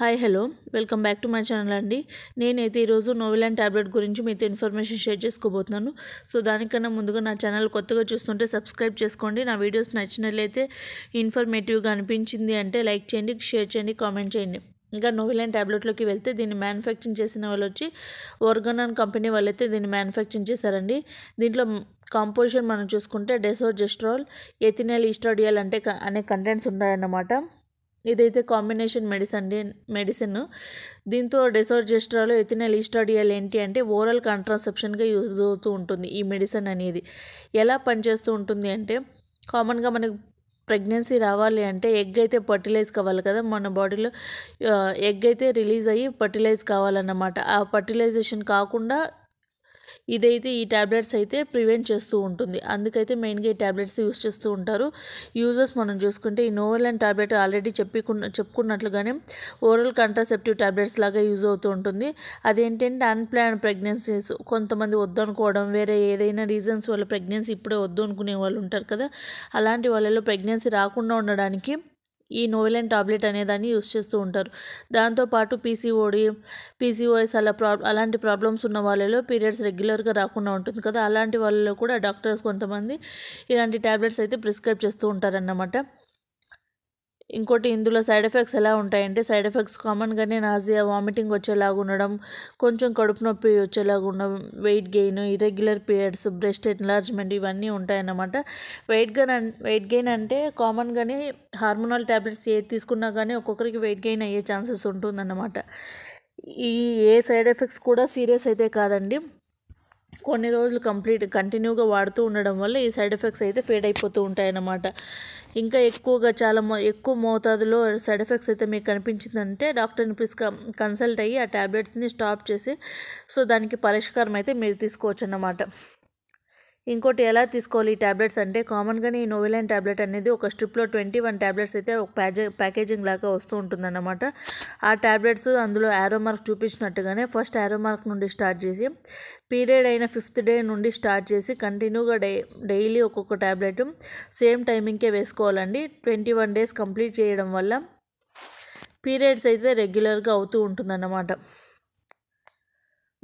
hi hello welcome back to my channel అండి నేనైతే ఈరోజు అండ్ ట్యాబ్లెట్ గురించి మీతో ఇన్ఫర్మేషన్ షేర్ చేసుకోబోతున్నాను సో దానికన్నా ముందుగా నా ఛానల్ కొత్తగా చూస్తుంటే సబ్స్క్రైబ్ చేసుకోండి నా వీడియోస్ నచ్చినట్లయితే ఇన్ఫర్మేటివ్గా అనిపించింది అంటే లైక్ చేయండి షేర్ చేయండి కామెంట్ చేయండి ఇంకా అండ్ ట్యాబ్లెట్లోకి వెళ్తే దీన్ని మ్యానుఫ్యాక్చరింగ్ చేసిన వాళ్ళు వచ్చి ఓర్గనాన్ కంపెనీ వాళ్ళైతే దీన్ని మ్యానుఫ్యాక్చరింగ్ చేశారండి దీంట్లో కాంపోజిషన్ మనం చూసుకుంటే డెసోజెస్ట్రాల్ ఎథినల్ ఈస్ట్రాడియల్ అంటే అనే కంటెంట్స్ ఉన్నాయన్నమాట ఇదైతే కాంబినేషన్ మెడిసిన్ మెడిసిన్ దీంతో డెసోర్జెస్ట్రాలు ఎథినల్ ఈస్టాడియల్ ఏంటి అంటే ఓరల్ కాంట్రాసెప్షన్గా యూజ్ అవుతూ ఉంటుంది ఈ మెడిసిన్ అనేది ఎలా పనిచేస్తూ ఉంటుంది అంటే కామన్గా మనకు ప్రెగ్నెన్సీ రావాలి అంటే ఎగ్ అయితే ఫర్టిలైజ్ కావాలి కదా మన బాడీలో ఎగ్ అయితే రిలీజ్ అయ్యి ఫర్టిలైజ్ కావాలన్నమాట ఆ ఫర్టిలైజేషన్ కాకుండా ఇదైతే ఈ ట్యాబ్లెట్స్ అయితే ప్రివెంట్ చేస్తూ ఉంటుంది అందుకైతే మెయిన్గా ఈ ట్యాబ్లెట్స్ యూస్ చేస్తూ ఉంటారు యూజెస్ మనం చూసుకుంటే ఈ నోవెలైన్ ట్యాబ్లెట్ ఆల్రెడీ చెప్పుకున్న చెప్పుకున్నట్లుగానే ఓరల్ కంట్రాసెప్టివ్ ట్యాబ్లెట్స్ లాగా యూజ్ అవుతూ ఉంటుంది అదేంటంటే అన్ప్లాన్ ప్రెగ్నెన్సీస్ కొంతమంది వద్దు అనుకోవడం వేరే ఏదైనా రీజన్స్ వల్ల ప్రెగ్నెన్సీ ఇప్పుడే వద్దు అనుకునే వాళ్ళు ఉంటారు కదా అలాంటి వాళ్ళలో ప్రెగ్నెన్సీ రాకుండా ఉండడానికి ఈ నోవెలైన్ టాబ్లెట్ అనేదాన్ని యూస్ చేస్తూ ఉంటారు దాంతోపాటు పీసీఓడి పీసీఓఎస్ అలా ప్రా అలాంటి ప్రాబ్లమ్స్ ఉన్న వాళ్ళలో పీరియడ్స్ రెగ్యులర్గా రాకుండా ఉంటుంది కదా అలాంటి వాళ్ళలో కూడా డాక్టర్స్ కొంతమంది ఇలాంటి ట్యాబ్లెట్స్ అయితే ప్రిస్క్రైబ్ చేస్తూ ఉంటారన్నమాట ఇంకోటి ఇందులో సైడ్ ఎఫెక్ట్స్ ఎలా ఉంటాయంటే సైడ్ ఎఫెక్ట్స్ కామన్గానే నాజియా వామిటింగ్ వచ్చేలాగా ఉండడం కొంచెం కడుపు నొప్పి వచ్చేలాగా ఉండడం weight gain irregular periods breast enlargement ఇవన్నీ ఉంటాయన్నమాట వెయిట్ గెయిన్ వెయిట్ గెయిన్ అంటే కామన్గానే హార్మోనల్ ట్యాబ్లెట్స్ ఏది తీసుకున్నా కానీ ఒక్కొక్కరికి వెయిట్ గెయిన్ అయ్యే ఛాన్సెస్ ఉంటుందన్నమాట ఈ ఏ సైడ్ ఎఫెక్ట్స్ కూడా సీరియస్ అయితే కాదండి కొన్ని రోజులు కంప్లీట్ కంటిన్యూగా వాడుతూ ఉండడం వల్ల ఈ సైడ్ ఎఫెక్ట్స్ అయితే ఫేడ్ అయిపోతూ ఉంటాయన్నమాట ఇంకా ఎక్కువగా చాలా మో ఎక్కువ మోతాదులో సైడ్ ఎఫెక్ట్స్ అయితే మీకు కనిపించిందంటే డాక్టర్ని ప్లీజ్ కన్సల్ట్ అయ్యి ఆ ట్యాబ్లెట్స్ని స్టాప్ చేసి సో దానికి పరిష్కారం అయితే మీరు తీసుకోవచ్చు అన్నమాట ఇంకోటి ఎలా తీసుకోవాలి ఈ ట్యాబ్లెట్స్ అంటే కామన్గా ఈ నోవెలైన్ ట్యాబ్లెట్ అనేది ఒక స్ట్రిప్లో ట్వంటీ వన్ ట్యాబ్లెట్స్ అయితే ఒక ప్యాకేజింగ్ లాగా వస్తూ ఉంటుందన్నమాట ఆ ట్యాబ్లెట్స్ అందులో యారో మార్క్ చూపించినట్టుగానే ఫస్ట్ యారో మార్క్ నుండి స్టార్ట్ చేసి పీరియడ్ అయిన ఫిఫ్త్ డే నుండి స్టార్ట్ చేసి కంటిన్యూగా డై డైలీ ఒక్కొక్క ట్యాబ్లెట్ సేమ్ టైమింగ్కే వేసుకోవాలండి ట్వంటీ వన్ డేస్ కంప్లీట్ చేయడం వల్ల పీరియడ్స్ అయితే రెగ్యులర్గా అవుతూ ఉంటుందన్నమాట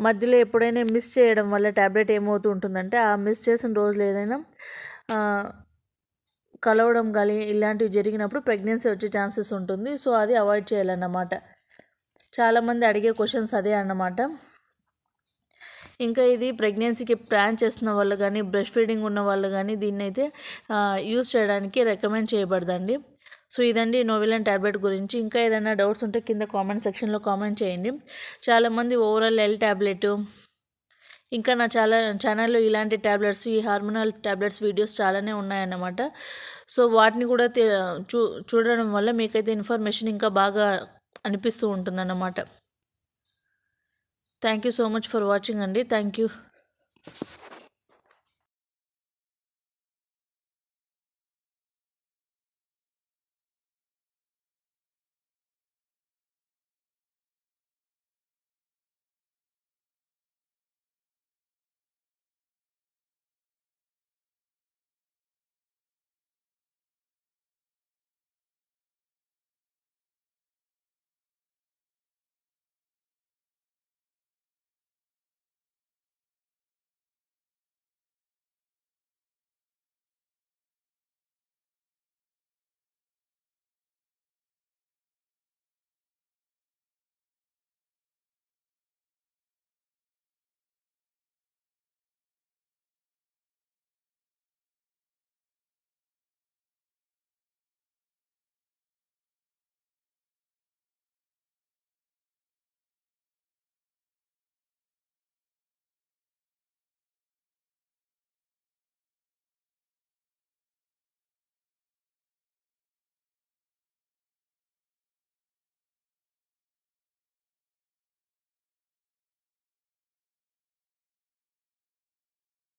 మధ్యలో ఎప్పుడైనా మిస్ చేయడం వల్ల ట్యాబ్లెట్ ఏమవుతూ ఉంటుందంటే ఆ మిస్ చేసిన రోజులు ఏదైనా కలవడం కానీ ఇలాంటివి జరిగినప్పుడు ప్రెగ్నెన్సీ వచ్చే ఛాన్సెస్ ఉంటుంది సో అది అవాయిడ్ చేయాలన్నమాట చాలామంది అడిగే క్వశ్చన్స్ అదే అన్నమాట ఇంకా ఇది ప్రెగ్నెన్సీకి ప్లాన్ చేస్తున్న వాళ్ళు కానీ బ్రెస్ట్ ఫీడింగ్ ఉన్న వాళ్ళు కానీ దీన్ని అయితే యూజ్ చేయడానికి రికమెండ్ చేయబడదండి సో ఇదండి నోవిలన్ ట్యాబ్లెట్ గురించి ఇంకా ఏదైనా డౌట్స్ ఉంటే కింద కామెంట్ సెక్షన్లో కామెంట్ చేయండి చాలామంది ఓవరాల్ ఎల్ ట్యాబ్లెట్ ఇంకా నా చాలా ఛానల్లో ఇలాంటి ట్యాబ్లెట్స్ ఈ హార్మోనల్ ట్యాబ్లెట్స్ వీడియోస్ చాలానే ఉన్నాయన్నమాట సో వాటిని కూడా చూ చూడడం వల్ల మీకైతే ఇన్ఫర్మేషన్ ఇంకా బాగా అనిపిస్తూ ఉంటుందన్నమాట thank you so much for watching అండి థ్యాంక్ యూ